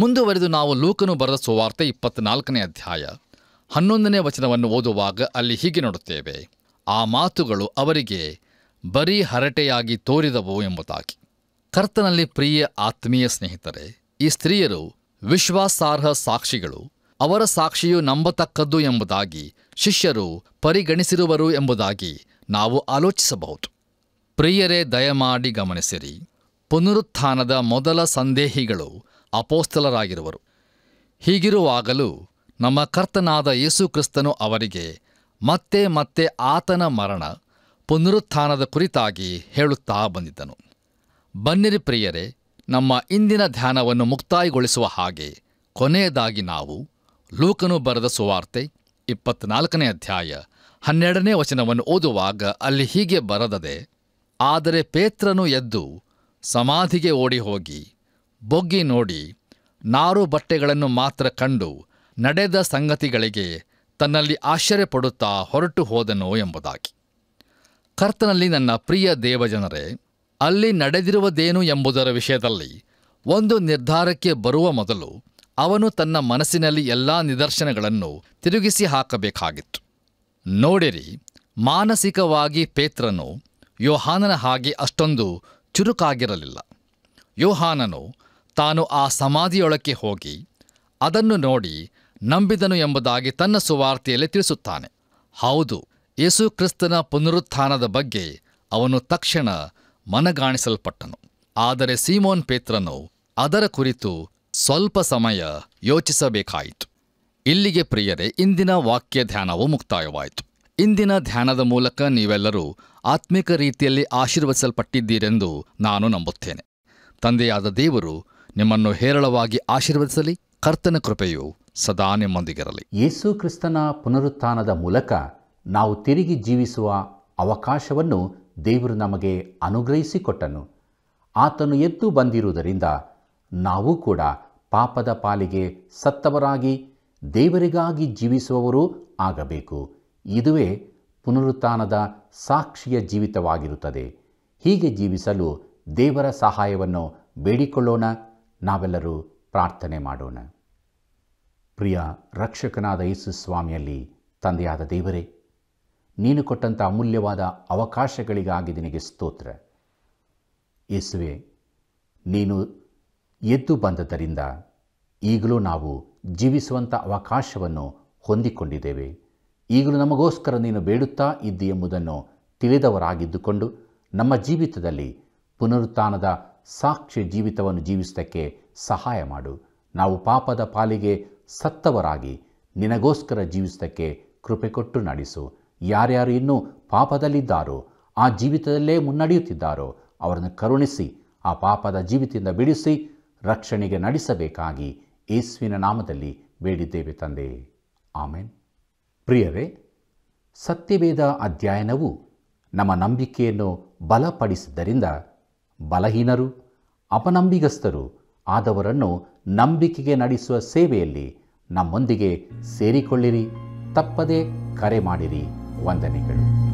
ಮುಂದುವರೆದು ನಾವು ಲೂಕನು ಬರೆದ ಸುವಾರ್ತೆ ಇಪ್ಪತ್ನಾಲ್ಕನೇ ಅಧ್ಯಾಯ ಹನ್ನೊಂದನೇ ವಚನವನ್ನು ಓದುವಾಗ ಅಲ್ಲಿ ಹೀಗೆ ನೋಡುತ್ತೇವೆ ಆ ಮಾತುಗಳು ಅವರಿಗೆ ಬರೀ ಹರಟೆಯಾಗಿ ತೋರಿದವು ಎಂಬುದಾಗಿ ಕರ್ತನಲ್ಲಿ ಪ್ರಿಯ ಆತ್ಮೀಯ ಸ್ನೇಹಿತರೆ ಈ ಸ್ತ್ರೀಯರು ವಿಶ್ವಾಸಾರ್ಹ ಸಾಕ್ಷಿಗಳು ಅವರ ಸಾಕ್ಷಿಯು ನಂಬತಕ್ಕದ್ದು ಎಂಬುದಾಗಿ ಶಿಷ್ಯರು ಪರಿಗಣಿಸಿರುವರು ಎಂಬುದಾಗಿ ನಾವು ಆಲೋಚಿಸಬಹುದು ಪ್ರಿಯರೇ ದಯಮಾಡಿ ಗಮನಿಸಿರಿ ಪುನರುತ್ಥಾನದ ಮೊದಲ ಸಂದೇಹಿಗಳು ಅಪೋಸ್ತಲರಾಗಿರುವರು ಹೀಗಿರುವಾಗಲೂ ನಮ್ಮ ಕರ್ತನಾದ ಯೇಸುಕ್ರಿಸ್ತನು ಅವರಿಗೆ ಮತ್ತೆ ಮತ್ತೆ ಆತನ ಮರಣ ಪುನರುತ್ಥಾನದ ಕುರಿತಾಗಿ ಹೇಳುತ್ತಾ ಬಂದಿದ್ದನು ಬನ್ನಿರಿ ಪ್ರಿಯರೇ ನಮ್ಮ ಇಂದಿನ ಧ್ಯಾನವನ್ನು ಮುಕ್ತಾಯಗೊಳಿಸುವ ಹಾಗೆ ಕೊನೆಯದಾಗಿ ನಾವು ಲೂಕನು ಬರೆದ ಸುವಾರ್ತೆ ಇಪ್ಪತ್ನಾಲ್ಕನೇ ಅಧ್ಯಾಯ ಹನ್ನೆರಡನೇ ವಚನವನ್ನು ಓದುವಾಗ ಅಲ್ಲಿ ಹೀಗೆ ಬರದದೆ ಆದರೆ ಪೇತ್ರನು ಎದ್ದು ಸಮಾಧಿಗೆ ಓಡಿ ಹೋಗಿ ಬೊಗ್ಗಿ ನೋಡಿ ನಾರು ಬಟ್ಟೆಗಳನ್ನು ಮಾತ್ರ ಕಂಡು ನಡೆದ ಸಂಗತಿಗಳಿಗೆ ತನ್ನಲ್ಲಿ ಆಶ್ಚರ್ಯಪಡುತ್ತಾ ಹೊರಟು ಹೋದನು ಎಂಬುದಾಗಿ ಕರ್ತನಲ್ಲಿ ನನ್ನ ಪ್ರಿಯ ದೇವಜನರೇ ಅಲ್ಲಿ ನಡೆದಿರುವುದೇನು ಎಂಬುದರ ವಿಷಯದಲ್ಲಿ ಒಂದು ನಿರ್ಧಾರಕ್ಕೆ ಬರುವ ಮೊದಲು ಅವನು ತನ್ನ ಮನಸ್ಸಿನಲ್ಲಿ ಎಲ್ಲ ನಿದರ್ಶನಗಳನ್ನು ತಿರುಗಿಸಿ ಹಾಕಬೇಕಾಗಿತ್ತು ನೋಡಿರಿ ಮಾನಸಿಕವಾಗಿ ಪೇತ್ರನು ಯೋಹಾನನ ಹಾಗೆ ಅಷ್ಟೊಂದು ಚುರುಕಾಗಿರಲಿಲ್ಲ ಯೋಹಾನನು ತಾನು ಆ ಸಮಾಧಿಯೊಳಕ್ಕೆ ಹೋಗಿ ಅದನ್ನು ನೋಡಿ ನಂಬಿದನು ಎಂಬುದಾಗಿ ತನ್ನ ಸುವಾರ್ತೆಯಲ್ಲಿ ತಿಳಿಸುತ್ತಾನೆ ಹೌದು ಯೇಸುಕ್ರಿಸ್ತನ ಪುನರುತ್ಥಾನದ ಬಗ್ಗೆ ಅವನು ತಕ್ಷಣ ಮನಗಾಣಿಸಲ್ಪಟ್ಟನು ಆದರೆ ಸೀಮೋನ್ ಪೇತ್ರನು ಅದರ ಕುರಿತು ಸ್ವಲ್ಪ ಸಮಯ ಯೋಚಿಸಬೇಕಾಯಿತು ಇಲ್ಲಿಗೆ ಪ್ರಿಯರೇ ಇಂದಿನ ವಾಕ್ಯ ಧ್ಯಾನವು ಮುಕ್ತಾಯವಾಯಿತು ಇಂದಿನ ಧ್ಯಾನದ ಮೂಲಕ ನೀವೆಲ್ಲರೂ ಆತ್ಮಿಕ ರೀತಿಯಲ್ಲಿ ಆಶೀರ್ವದಿಸಲ್ಪಟ್ಟಿದ್ದೀರೆಂದು ನಾನು ನಂಬುತ್ತೇನೆ ತಂದೆಯಾದ ದೇವರು ನಿಮ್ಮನ್ನು ಹೇರಳವಾಗಿ ಆಶೀರ್ವದಿಸಲಿ ಕರ್ತನ ಕೃಪೆಯು ಸದಾ ನಿಮ್ಮೊಂದಿಗಿರಲಿ ಯೇಸು ಕ್ರಿಸ್ತನ ಪುನರುತ್ಥಾನದ ಮೂಲಕ ನಾವು ತಿರುಗಿ ಜೀವಿಸುವ ಅವಕಾಶವನ್ನು ದೇವರು ನಮಗೆ ಅನುಗ್ರಹಿಸಿಕೊಟ್ಟನು ಆತನು ಎದ್ದು ಬಂದಿರುವುದರಿಂದ ನಾವು ಕೂಡ ಪಾಪದ ಪಾಲಿಗೆ ಸತ್ತವರಾಗಿ ದೇವರಿಗಾಗಿ ಜೀವಿಸುವವರು ಆಗಬೇಕು ಇದುವೇ ಪುನರುತ್ಥಾನದ ಸಾಕ್ಷಿಯ ಜೀವಿತವಾಗಿರುತ್ತದೆ ಹೀಗೆ ಜೀವಿಸಲು ದೇವರ ಸಹಾಯವನ್ನು ಬೇಡಿಕೊಳ್ಳೋಣ ನಾವೆಲ್ಲರೂ ಪ್ರಾರ್ಥನೆ ಮಾಡೋಣ ಪ್ರಿಯ ರಕ್ಷಕನಾದ ಯೇಸು ಸ್ವಾಮಿಯಲ್ಲಿ ತಂದೆಯಾದ ದೇವರೇ ನೀನು ಕೊಟ್ಟಂಥ ಅಮೂಲ್ಯವಾದ ಅವಕಾಶಗಳಿಗಾಗಿ ನಿನಗೆ ಸ್ತೋತ್ರ ಯೇಸುವೆ ನೀನು ಎದ್ದು ಬಂದದ್ದರಿಂದ ಈಗಲೂ ನಾವು ಜೀವಿಸುವಂಥ ಅವಕಾಶವನ್ನು ಹೊಂದಿಕೊಂಡಿದ್ದೇವೆ ಈಗಲೂ ನಮಗೋಸ್ಕರ ನೀನು ಬೇಡುತ್ತಾ ಇದ್ದಿ ಎಂಬುದನ್ನು ತಿಳಿದವರಾಗಿದ್ದುಕೊಂಡು ನಮ್ಮ ಜೀವಿತದಲ್ಲಿ ಪುನರುತ್ಥಾನದ ಸಾಕ್ಷ್ಯ ಜೀವಿತವನ್ನು ಜೀವಿಸೋದಕ್ಕೆ ಸಹಾಯ ಮಾಡು ನಾವು ಪಾಪದ ಪಾಲಿಗೆ ಸತ್ತವರಾಗಿ ನಿನಗೋಸ್ಕರ ಜೀವಿಸೋದಕ್ಕೆ ಕೃಪೆ ಕೊಟ್ಟು ನಡೆಸು ಯಾರ್ಯಾರು ಇನ್ನೂ ಪಾಪದಲ್ಲಿದ್ದಾರೋ ಆ ಜೀವಿತದಲ್ಲೇ ಮುನ್ನಡೆಯುತ್ತಿದ್ದಾರೋ ಅವರನ್ನು ಕರುಣಿಸಿ ಆ ಪಾಪದ ಜೀವಿತದಿಂದ ಬಿಡಿಸಿ ರಕ್ಷಣೆಗೆ ನಡೆಸಬೇಕಾಗಿ ಯೇಸುವಿನ ನಾಮದಲ್ಲಿ ಬೇಡಿದ್ದೇವೆ ತಂದೆ ಆಮೇನ್ ಪ್ರಿಯರೇ ಸತ್ಯವೇದ ಅಧ್ಯಯನವು ನಮ್ಮ ನಂಬಿಕೆಯನ್ನು ಬಲಪಡಿಸಿದ್ದರಿಂದ ಬಲಹೀನರು ಅಪನಂಬಿಗಸ್ಥರು ಆದವರನ್ನು ನಂಬಿಕೆಗೆ ನಡೆಸುವ ಸೇವೆಯಲ್ಲಿ ನಮ್ಮೊಂದಿಗೆ ಸೇರಿಕೊಳ್ಳಿರಿ ತಪ್ಪದೆ ಕರೆ ಮಾಡಿರಿ வந்தனைகள்